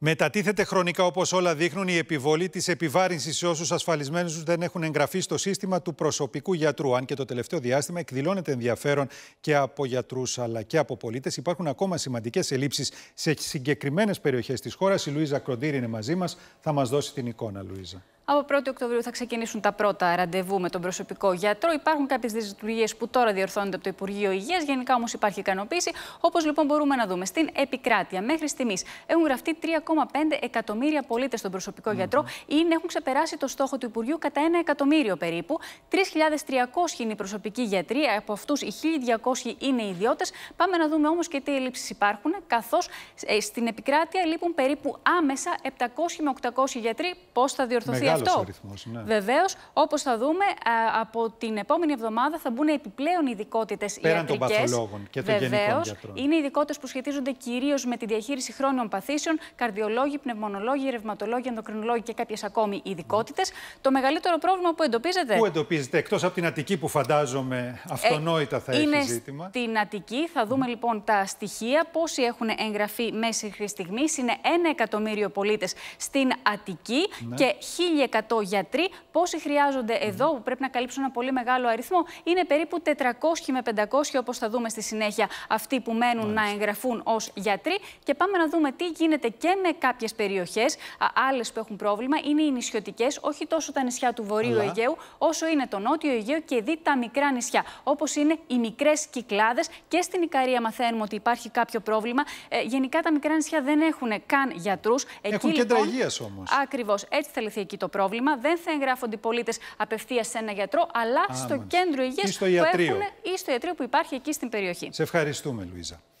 Μετατίθεται χρονικά, όπως όλα δείχνουν, η επιβολή της επιβάρυνσης σε όσους ασφαλισμένους δεν έχουν εγγραφεί στο σύστημα του προσωπικού γιατρού. Αν και το τελευταίο διάστημα εκδηλώνεται ενδιαφέρον και από γιατρούς αλλά και από πολίτες, υπάρχουν ακόμα σημαντικές ελλείψεις σε συγκεκριμένες περιοχές της χώρας. Η Λουίζα Κροντήρη είναι μαζί μας. Θα μας δώσει την εικόνα, Λουίζα. Από 1η Οκτωβρίου θα ξεκινήσουν τα πρώτα ραντεβού με τον προσωπικό γιατρό. Υπάρχουν κάποιες δυσλειτουργίε που τώρα διορθώνονται από το Υπουργείο Υγείας. Γενικά όμως υπάρχει ικανοποίηση. Όπως λοιπόν μπορούμε να δούμε, στην επικράτεια μέχρι στιγμής έχουν γραφτεί 3,5 εκατομμύρια πολίτες στον προσωπικό γιατρό ή έχουν ξεπεράσει το στόχο του Υπουργείου κατά 1 εκατομμύριο περίπου. 3.300 είναι οι προσωπικοί γιατροί, από αυτούς οι 1.200 είναι οι ιδιώτες. Πάμε να δούμε όμως και τι ελλείψεις υπάρχουν, καθώς ε, στην επικράτεια λείπουν περίπου άμεσα 700 με 800 γιατροί. Πώς θα διορθωθεί αυτό. Ναι. Βεβαίως, όπως θα δούμε, από την επόμενη εβδομάδα θα μπουν επιπλέον ειδικότητες ιατρικές. Πέραν των παθολόγων και των γενικών γιατρών. Είναι ειδικότητες που σχετίζονται κυρίως με τη διαχείριση χρόνων παθήσεων, καρδιολόγοι, πνευμονολόγοι, ρευματολόγοι, ενδοκρινολόγοι και κάποιες ακόμη ειδικότητες. Το μεγαλύτερο πρόβλημα που εντοπίζεται. Πού εντοπίζεται, εκτός από την Αττική που φαντάζομαι ε, αυτονόητα θα έχει ζήτημα. Στην Αττική θα δούμε λοιπόν τα στοιχεία, πόσοι έχουν εγγραφεί μέχρι στιγμή. Είναι ένα εκατομμύριο πολίτες στην Αττική ναι. και 100 γιατροί. Πόσοι χρειάζονται εδώ, που πρέπει να καλύψουν ένα πολύ μεγάλο αριθμό, είναι περίπου 400 με 500, όπως θα δούμε στη συνέχεια, αυτοί που μένουν να εγγραφούν ως γιατροί. Και πάμε να δούμε τι γίνεται και με κάποιες περιοχές. Άλλες που έχουν πρόβλημα είναι οι νησιωτικές, όχι τόσο τα νησιά του Βορείου Αιγαίου, όσο είναι το Νότιο Αιγαίο και δει τα μικρά νησιά, όπως είναι οι μικρές κυκλάδες. Και στην Ικαρία μαθαίνουμε ότι υπάρχει κάποιο πρόβλημα. Ε, γενικά τα μικρά νησιά δεν έχουν καν γιατρούς. Έχουν κέντρα λοιπόν υγείας όμως. Ακριβώς. Έτσι θα λυθεί εκεί το πρόβλημα πρόβλημα, δεν θα εγγράφονται οι πολίτες απευθείας σε ένα γιατρό, αλλά στο κέντρο υγείας που έχουν ή στο ιατρείο που υπάρχει εκεί στην περιοχή. Σε ευχαριστούμε, Λουίζα.